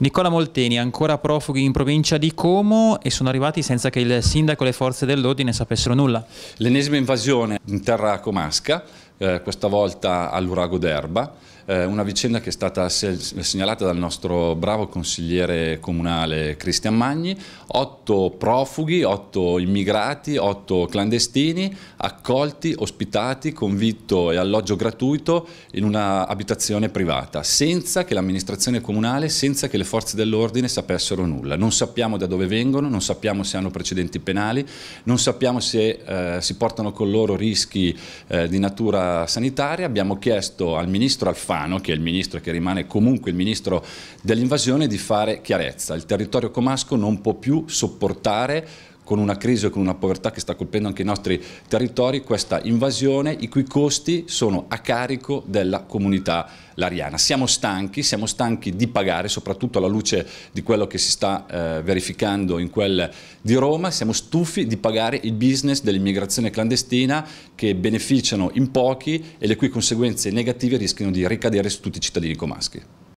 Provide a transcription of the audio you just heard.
Nicola Molteni, ancora profughi in provincia di Como e sono arrivati senza che il sindaco e le forze dell'ordine sapessero nulla. L'ennesima invasione in terra comasca eh, questa volta all'Urago d'Erba, eh, una vicenda che è stata segnalata dal nostro bravo consigliere comunale Cristian Magni, otto profughi, otto immigrati, otto clandestini accolti, ospitati, convitto e alloggio gratuito in una abitazione privata, senza che l'amministrazione comunale, senza che le forze dell'ordine sapessero nulla. Non sappiamo da dove vengono, non sappiamo se hanno precedenti penali, non sappiamo se eh, si portano con loro rischi eh, di natura sanitaria abbiamo chiesto al ministro Alfano, che è il ministro che rimane comunque il ministro dell'invasione, di fare chiarezza. Il territorio comasco non può più sopportare con una crisi e con una povertà che sta colpendo anche i nostri territori, questa invasione i cui costi sono a carico della comunità lariana. Siamo stanchi, siamo stanchi di pagare, soprattutto alla luce di quello che si sta eh, verificando in quel di Roma, siamo stufi di pagare il business dell'immigrazione clandestina che beneficiano in pochi e le cui conseguenze negative rischiano di ricadere su tutti i cittadini comaschi.